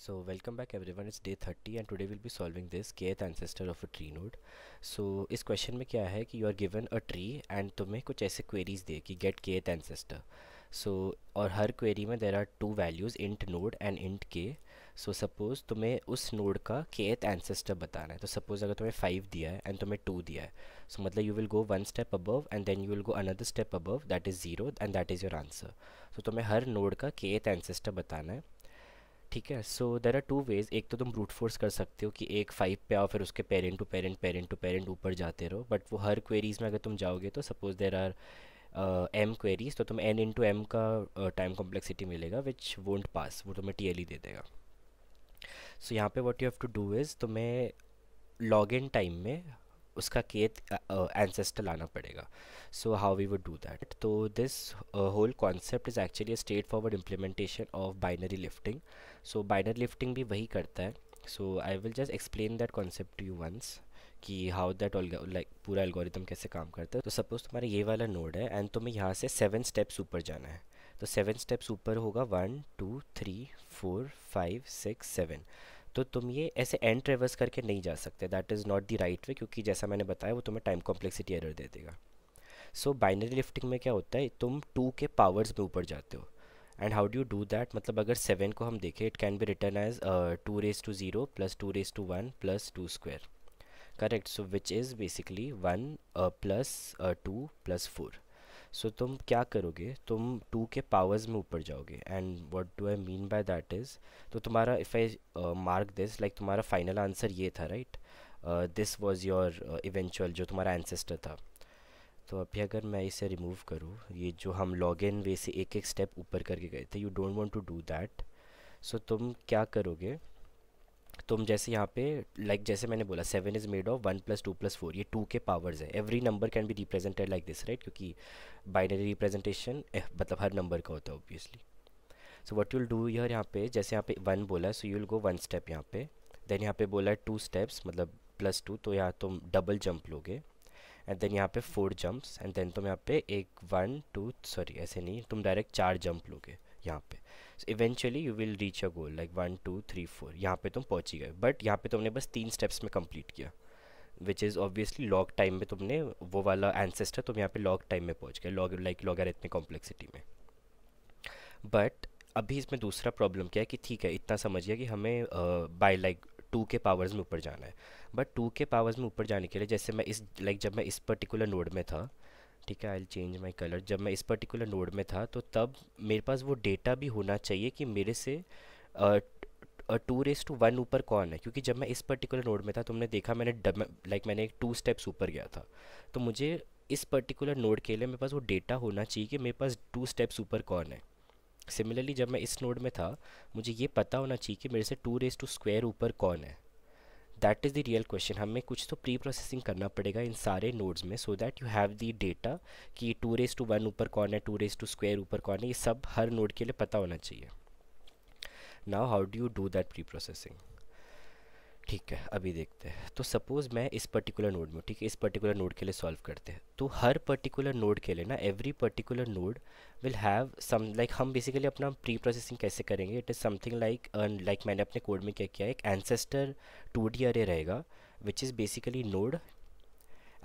so welcome back everyone it's day 30 and today we'll be solving this kth ancestor of a tree node so is question mein kya hai ki you are given a tree and tumhe kuch aise queries they ki get kth ancestor so aur har query mein there are two values int node and int k so suppose tumhe us node ka kth ancestor batana hai to suppose agar tumhe 5 diya hai and tumhe 2 diya hai so matlab you will go one step above and then you will go another step above that is zero and that is your answer so tumhe har node ka kth ancestor batana hai ठीक है so there are two ways एक तो तुम brute force कर सकते हो कि एक फाइव पे आओ फिर उसके parent to parent parent to parent ऊपर जाते रहो बट वो हर क्वेरीज़ में अगर तुम जाओगे तो suppose there are M queries तो तुम एन इन टू एम का टाइम uh, कॉम्प्लेक्सिटी मिलेगा विच वोंट पास वो तुम्हें टी एल ई दे देगा सो so, यहाँ पे what you have to do is तुम्हें लॉग इन टाइम में उसका केत एंसेस्टर लाना पड़ेगा so how we would do that तो this whole concept is actually straightforward implementation of binary lifting so binary lifting भी वही करता है so I will just explain that concept you once कि how that like पूरा algorithm कैसे काम करता है तो सपोज़ तुम्हारा ये वाला नोड है एंड तुम्हें यहाँ से सेवन स्टेप्स ऊपर जाना है तो सेवन स्टेप्स ऊपर होगा one two three four five six seven तो तुम ये ऐसे एंड ट्रेवर्स करके नहीं जा सकते that is not the right way क्योंकि जैसा मैंने बताया वो तुम्हें टाइम कॉम्प्लेक्सिटी एरर दे देगा सो बाइनरी लिफ्टिंग में क्या होता है तुम टू के पावर्स में ऊपर जाते हो and how do you do that मतलब अगर सेवन को हम देखें it can be written as two raise to zero plus two raise to one plus two square correct so which is basically one plus two plus four so so, तुम क्या करोगे तुम to के powers में ऊपर जाओगे and what do I mean by that is तो तुम्हारा if I mark this like तुम्हारा फाइनल आंसर ये था right this was your eventual जो तुम्हारा एंसेस्टर था तो अभी अगर मैं इसे रिमूव करूँ ये जो हम लॉग इन वे से एक एक स्टेप ऊपर करके गए थे you don't want to do that so तुम क्या करोगे तुम जैसे यहाँ पे लाइक जैसे मैंने बोला seven is made of one plus two plus four ये टू के पावर्स है every number can be represented like this right क्योंकि बाइनरी रिप्रेजेंटेशन eh, मतलब हर नंबर का होता है obviously so what you'll do yeah यहाँ पे जैसे यहाँ पे वन बोला so you'll go one step यहाँ पे देन यहाँ पे बोला है टू स्टेप्स मतलब प्लस टू तो यहाँ तुम डबल जंप लोगे एंड देन यहाँ पे फोर जंप्स एंड देन तुम यहाँ पे एक वन टू सॉरी ऐसे नहीं तुम डायरेक्ट चार जंप लोगे यहाँ पे eventually you will reach a goal like one two three four यहाँ पे तुम पहुँच ही गए बट यहाँ पे तुमने बस तीन स्टेप्स में कंप्लीट किया which is obviously log time में तुमने वो वाला एंसेस्टर तुम यहाँ पे लॉक टाइम में पहुँच गए लॉग लाइक इतनी कॉम्प्लेक्सिटी में बट अभी इसमें दूसरा प्रॉब्लम क्या है कि ठीक है इतना समझ गया कि हमें बाय लाइक टू के पावर्स में ऊपर जाना है बट टू के पावर्स में ऊपर जाने के लिए जैसे मैं इस लाइक like, जब मैं इस पर्टिकुलर नोड में था ठीक है आई चेंज माई कलर जब मैं इस पर्टिकुलर नोड में था तो तब मेरे पास वो डेटा भी होना चाहिए कि मेरे से टू रेस टू वन ऊपर कौन है क्योंकि जब मैं इस पर्टिकुलर नोड में था तुमने देखा मैंने लाइक मैंने एक टू स्टेप्स ऊपर गया था तो मुझे इस पर्टिकुलर नोड के लिए मेरे पास वो डेटा होना चाहिए कि मेरे पास टू स्टेप्स ऊपर कौन है सिमिलरली जब मैं इस नोड में था मुझे ये पता होना चाहिए कि मेरे से टू रेस टू स्क्वायर ऊपर कौन है that is the real question हमें कुछ तो प्री प्रोसेसिंग करना पड़ेगा इन सारे नोड्स में so that you have the data कि टू रेज टू वन ऊपर कौन है टू रेज टू स्क्वेयर ऊपर कौन है ये सब हर नोड के लिए पता होना चाहिए now how do you do that preprocessing ठीक है अभी देखते हैं तो सपोज़ मैं इस पर्टिकुलर नोड में ठीक है इस पर्टिकुलर नोड के लिए सॉल्व करते हैं तो हर पर्टिकुलर नोड के लिए ना every particular node will have some like हम बेसिकली अपना प्री प्रोसेसिंग कैसे करेंगे it is something like like मैंने अपने कोड में क्या किया एक एनसेस्टर टू डी अरे रहेगा which is basically node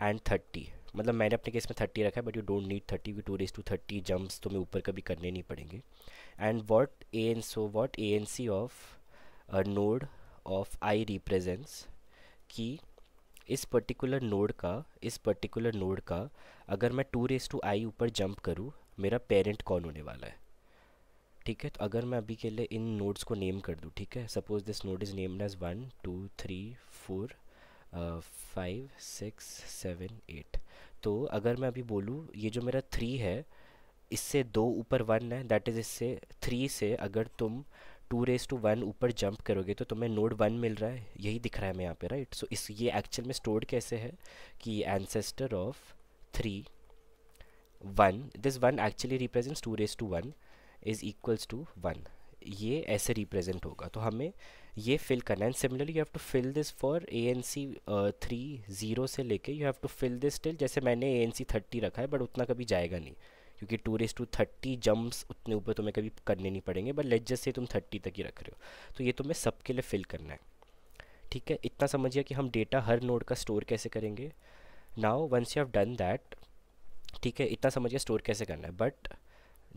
and thirty मतलब मैंने अपने केस में थर्टी रखा है but you don't need thirty we two raise to thirty jumps तुम्हें ऊपर कभी करने नहीं पड़ेंगे and what A N so what A N C of node of I represents कि इस पर्टिकुलर नोड का इस पर्टिकुलर नोड का अगर मैं टू रेस टू आई ऊपर जंप करूँ मेरा पेरेंट कौन होने वाला है ठीक है तो अगर मैं अभी के लिए इन नोड्स को नेम कर दूँ ठीक है suppose this node is named as one two three four five six seven eight तो अगर मैं अभी बोलूँ ये जो मेरा थ्री है इससे दो ऊपर वन है दैट इज़ इससे थ्री से अगर तुम टू रेस टू वन ऊपर जंप करोगे तो तुम्हें नोड वन मिल रहा है यही दिख रहा है मैं यहाँ पे राइट सो इस ये एक्चुअल में स्टोर्ड कैसे है कि ancestor of three one this one actually represent two raise to one is equals to one ये ऐसे रिप्रेजेंट होगा तो हमें ये फिल करना है and similarly you have to fill this for A N C three zero से लेके you have to fill this till जैसे मैंने ए एन सी थर्टी रखा है बट उतना कभी जाएगा नहीं क्योंकि two raise to thirty jumps उतने ऊपर तुम्हें कभी करने नहीं पड़ेंगे बट लेट जस्ट से तुम थर्टी तक ही रख रहे हो तो ये तुम्हें सबके लिए फिल करना है ठीक है इतना समझिए कि हम डेटा हर नोड का स्टोर कैसे करेंगे now once you have done that ठीक है इतना समझिए स्टोर कैसे करना है बट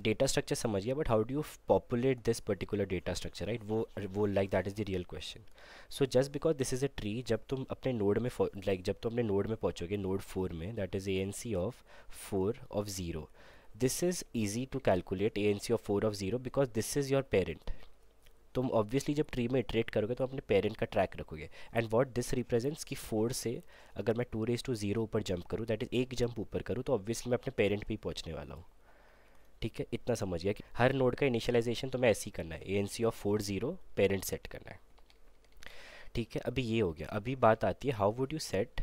डेटा स्ट्रक्चर समझिए but how do you populate this particular data structure right वो वो like that is the real question so just because this is a tree जब तुम अपने नोड में लाइक like, जब तुम अपने नोड में पहुँचोगे नोड फोर में that is A N C of four of zero this is easy to N C of four of zero because this is your parent तुम ऑब्वियसली जब tree में iterate करोगे तो अपने पेरेंट का ट्रैक रखोगे and what this represents कि four से अगर मैं टू रेज टू ज़ीरो ऊपर जंप करूँ दैट इज़ एक जंप ऊपर करूँ तो ऑब्वियसली मैं अपने पेरेंट पर ही पहुँचने वाला हूँ ठीक है इतना समझ गया कि हर नोड का इनिशियलाइजेशन तो मैं ऐसे ही करना है A N C of four zero parent set करना है ठीक है अभी ये हो गया अभी बात आती है how would you set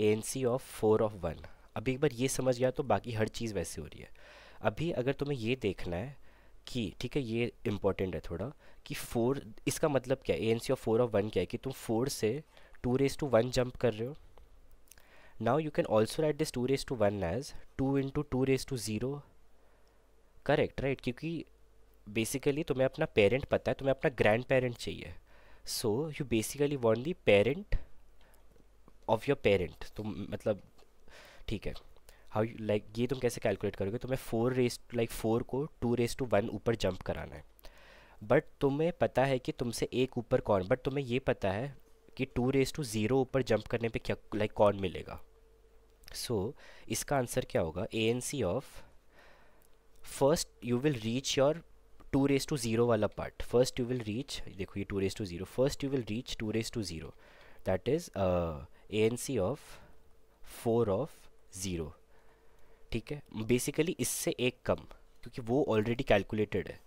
A N C of four of one अब एक बार ये समझ गया तो बाकी हर चीज़ वैसे हो रही है अभी अगर तुम्हें ये देखना है कि ठीक है ये इम्पोर्टेंट है थोड़ा कि फोर इसका मतलब क्या है A N C of four of one क्या है कि तुम फोर से two raise to one jump कर रहे हो now you can also write this two raise to one as two into two raise to zero correct right क्योंकि basically तुम्हें अपना पेरेंट पता है तुम्हें अपना ग्रैंड पेरेंट चाहिए so you basically want the parent of your parent तो मतलब ठीक है हाउ लाइक ये तुम कैसे कैलकुलेट करोगे तुम्हें फोर रेस लाइक फोर को टू रेस टू वन ऊपर जंप कराना है बट तुम्हें पता है कि तुमसे एक ऊपर कौन बट तुम्हें ये पता है कि टू रेस टू ज़ीरो ऊपर जंप करने पे क्या लाइक कौन मिलेगा सो so, इसका आंसर क्या होगा A N C of first you will reach your two raise to zero वाला part first you will reach देखो ये two raise to zero first you will reach two raise to zero that is A N C of four of zero ठीक है basically इससे एक कम क्योंकि वो already calculated है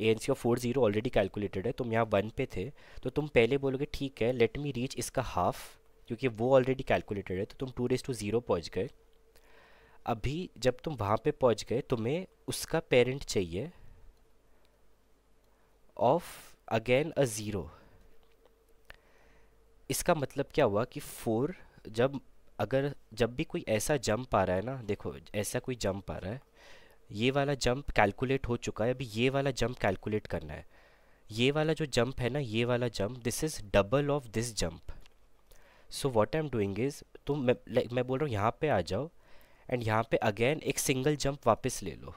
A N C of four zero already calculated है तुम यहाँ वन पे थे तो तुम पहले बोलोगे ठीक है लेट मी रीच इसका हाफ क्योंकि वो ऑलरेडी कैलकुलेटेड है तो तुम टू डेज टू ज़ीरो पहुँच गए अभी जब तुम वहाँ पे पहुँच गए तुम्हें उसका पेरेंट चाहिए ऑफ अगेन अ ज़ीरो इसका मतलब क्या हुआ कि फोर जब अगर जब भी कोई ऐसा जंप आ रहा है ना देखो ऐसा कोई जंप आ रहा है ये वाला जंप कैलकुलेट हो चुका है अभी ये वाला जंप कैलकुलेट करना है ये वाला जो जंप है ना ये वाला jump this is double of this jump so what I am doing is तुम मैं लाइक मैं बोल रहा हूँ यहाँ पे आ जाओ एंड यहाँ पे अगेन एक सिंगल जंप वापस ले लो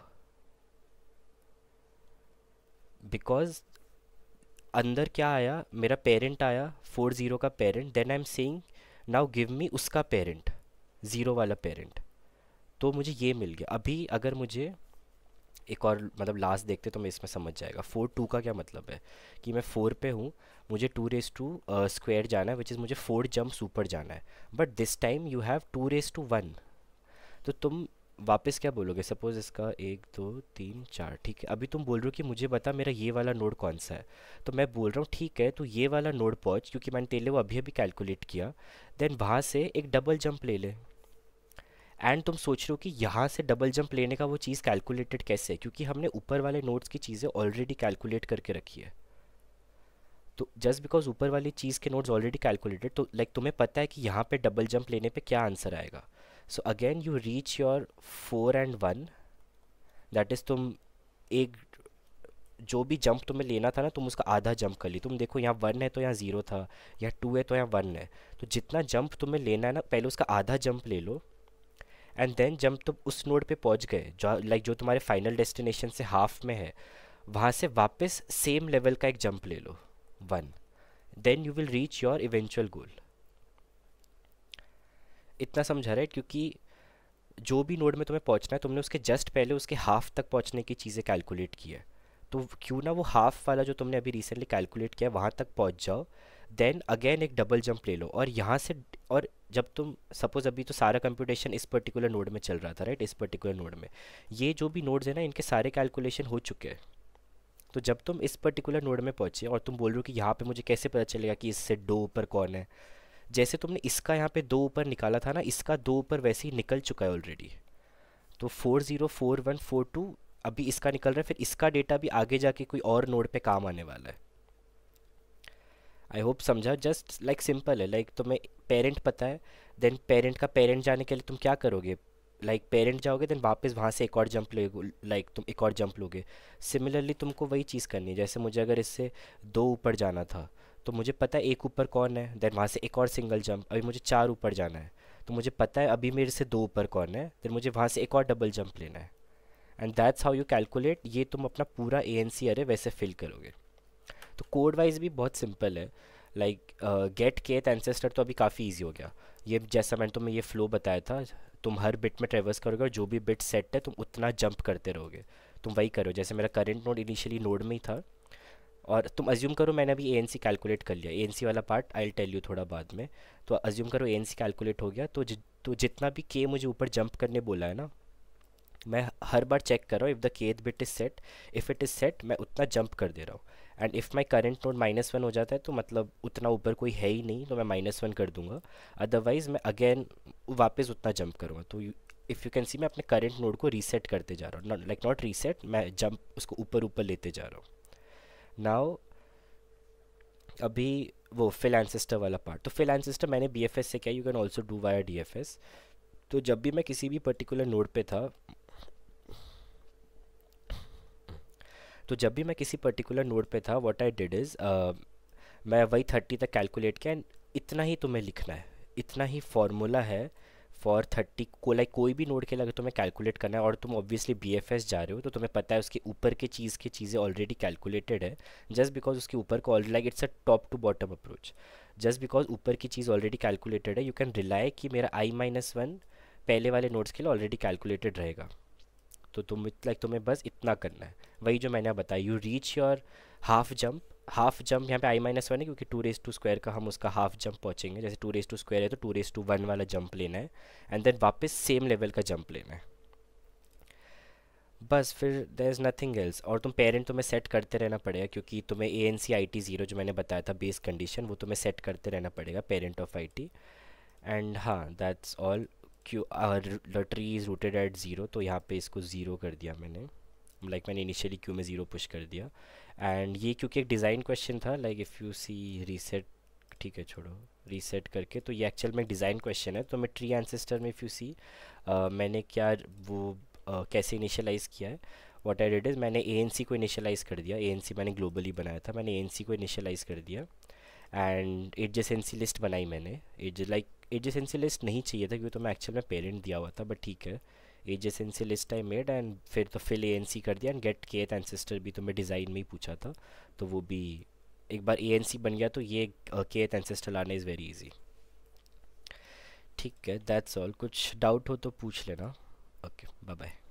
बिकॉज अंदर क्या आया मेरा पेरेंट आया फोर ज़ीरो का parent then I am saying now give me उसका पेरेंट ज़ीरो वाला पेरेंट तो मुझे ये मिल गया अभी अगर मुझे एक और मतलब लास्ट देखते तो मैं इसमें समझ जाएगा फोर टू का क्या मतलब है कि मैं फोर पे हूँ मुझे टू रेस टू स्क्वेयर जाना है विच इज़ मुझे फोर जम्प ऊपर जाना है but this time you have two raise to one तो तुम वापस क्या बोलोगे सपोज़ इसका एक दो तीन चार ठीक है अभी तुम बोल रहे हो कि मुझे बता मेरा ये वाला नोड कौन सा है तो मैं बोल रहा हूँ ठीक है तो ये वाला नोड पहुँच क्योंकि मैंने तेले वो अभी अभी कैलकुलेट किया देन वहाँ से एक डबल जंप ले ले एंड तुम सोच रहे हो कि यहाँ से डबल जंप लेने का वो चीज़ कैलकुलेटेड कैसे है क्योंकि हमने ऊपर वाले नोट्स की चीज़ें ऑलरेडी कैलकुलेट करके रखी है तो जस्ट बिकॉज ऊपर वाली चीज़ के नोट्स ऑलरेडी कैलकुलेटेड तो लाइक like, तुम्हें पता है कि यहाँ पे डबल जंप लेने पे क्या आंसर आएगा so again you reach your four and one that is तुम एक जो भी जंप तुम्हें लेना था ना तुम उसका आधा जंप कर ली तुम देखो यहाँ वन है तो यहाँ ज़ीरो था यहाँ टू है तो यहाँ वन है तो जितना जंप तुम्हें लेना है ना पहले उसका आधा जंप ले लो एंड देन जंप तुम उस नोड पे पहुँच गए जो लाइक जो तुम्हारे फाइनल डेस्टिनेशन से हाफ में है वहाँ से वापस सेम लेवल का एक जंप ले लो one then you will reach your eventual goal इतना समझा रहा है क्योंकि जो भी नोड में तुम्हें पहुंचना है तुमने उसके जस्ट पहले उसके हाफ तक पहुंचने की चीज़ें कैलकुलेट की है तो क्यों ना वो हाफ वाला जो तुमने अभी रिसेंटली कैलकुलेट किया वहाँ तक पहुँच जाओ देन अगेन एक डबल जंप ले लो और यहाँ से और जब तुम सपोज़ अभी तो सारा कंप्यूटेशन इस पर्टिकुलर नोड में चल रहा था राइट इस पर्टिकुलर नोड में ये जो भी नोड्स हैं ना इनके सारे कैलकुलेशन हो चुके हैं तो जब तुम इस पर्टिकुलर नोड में पहुँचे और तुम बोल रहे हो कि यहाँ पे मुझे कैसे पता चलेगा कि इससे डो ऊपर कौन है जैसे तुमने इसका यहाँ पे दो ऊपर निकाला था ना इसका दो ऊपर वैसे ही निकल चुका है ऑलरेडी तो four zero four one four two अभी इसका निकल रहा है फिर इसका डेटा भी आगे जाके कोई और नोड पे काम आने वाला है आई होप समझा जस्ट लाइक सिंपल है लाइक like, तुम्हें पेरेंट पता है देन पेरेंट का पेरेंट जाने के लिए तुम क्या करोगे लाइक like, पेरेंट जाओगे देन वापस वहाँ से एक और जंप लोगे लाइक तुम एक और जंप लोगे सिमिलरली तुमको वही चीज़ करनी है जैसे मुझे अगर इससे दो ऊपर जाना था तो मुझे पता है एक ऊपर कौन है देन वहाँ से एक और सिंगल जंप अभी मुझे चार ऊपर जाना है तो मुझे पता है अभी मेरे से दो ऊपर कौन है देन मुझे वहाँ से एक और डबल जंप लेना है and that's how you calculate ये तुम अपना पूरा ए एन सी अरे वैसे फिल करोगे तो कोड वाइज भी बहुत सिंपल है लाइक गेट केथ एनसेस्टर तो अभी काफ़ी ईजी हो गया ये जैसा मैंने तुम्हें ये फ्लो बताया था तुम हर बिट में ट्रेवर्स करोगे और जो भी बिट सेट है तुम उतना जंप करते रहोगे तुम वही करो जैसे मेरा करंट नोड इनिशियली नोड में ही था और तुम अज्यूम करो मैंने अभी ए कैलकुलेट कर लिया ए वाला पार्ट आई टेल यू थोड़ा बाद में तो अज्यूम करो ए कैलकुलेट हो गया तो जि, तो जितना भी के मुझे ऊपर जंप करने बोला है ना मैं हर बार चेक कर रहा हूँ if the kth bit is set if it is set मैं उतना जंप कर दे रहा हूँ and if my current node minus one हो जाता है तो मतलब उतना ऊपर कोई है ही नहीं तो मैं माइनस वन कर दूंगा अदरवाइज़ मैं अगेन वापस उतना जंप करूँगा तो इफ़ यू कैन सी मैं अपने करेंट नोड को रीसेट करते जा रहा हूँ लाइक नॉट रीसेट मैं जंप उसको ऊपर ऊपर लेते जा रहा हूँ नाउ अभी वो फिल एंसिस्टर वाला पार्ट तो फिल एंसिस्टर मैंने बी एफ एस से किया you can also do via D F S तो जब भी मैं किसी भी पर्टिकुलर नोड पे था तो जब भी मैं किसी पर्टिकुलर नोड पे था व्हाट आई डिड इज़ मैं वही थर्टी तक कैलकुलेट किया एंड इतना ही तुम्हें लिखना है इतना ही फॉर्मूला है फॉर थर्टी को लाइक कोई भी नोड के लिए अगर तुम्हें कैलकुलेट करना है और तुम ऑब्वियसली बी जा रहे हो तो तुम्हें पता है उसके ऊपर के चीज़ की चीज़ें ऑलरेडी कैलकुलेटेड है जस्ट बिकॉज उसके ऊपर को already like it's a top to bottom approach just because ऊपर की चीज़ ऑलरेडी कैलकुलेटेड है यू कैन रिलाई कि मेरा आई माइनस वन पहले वाले नोट्स के लिए ऑलरेडी कैलकुलेटेड रहेगा तो तुम लाइक तुम्हें बस इतना करना है वही जो मैंने बताया you reach your half jump half jump यहाँ पे आई माइनस वन है क्योंकि टू रेस टू स्क्वायर का हम उसका हाफ जंप पहुँचेंगे जैसे टू रेस टू स्क्वायर है तो टू रेस टू वन वाला जंप लेना है एंड देन वापस सेम लेवल का जंप लेना है बस फिर देर इज़ नथिंग एल्स और तुम पेरेंट तुम्हें सेट करते रहना पड़ेगा क्योंकि तुम्हें A N C I T zero जो मैंने बताया था बेस कंडीशन वो तुम्हें सेट करते रहना पड़ेगा parent of I T and हाँ that's all queue the tree is rooted at zero तो यहाँ पे इसको ज़ीरो कर दिया मैंने लाइक like मैंने इनिशियली क्यू में ज़ीरो पुश कर दिया एंड ये क्योंकि एक डिज़ाइन क्वेश्चन था like if you see reset ठीक है छोड़ो रीसेट करके तो ये एक्चुअल में डिज़ाइन क्वेश्चन है तो मैं ट्री एंसिस्टर में इफ़ यू सी मैंने क्या वो uh, कैसे इनिशलाइज़ किया है वॉट आई डिड इज़ मैंने ए को इनिशलाइज़ कर दिया ए मैंने ग्लोबली बनाया था मैंने ए को इनिशलाइज़ कर दिया एंड एडजेसेंसी लिस्ट बनाई मैंने एज लाइक एडजेसेंसी लिस्ट नहीं चाहिए था क्योंकि तो मैं एक्चुअल में पेरेंट दिया हुआ था बट ठीक है एजेस से लिस्ट आई मेड एंड फिर तो फिल ए कर दिया एंड गेट के एथ एनसेस्टर भी तो मैं डिज़ाइन में ही पूछा था तो वो भी एक बार ए बन गया तो ये के एथ एनसेस्टर लाना इज़ वेरी ईजी ठीक है दैट्स ऑल कुछ डाउट हो तो पूछ लेना ओके बाय बाय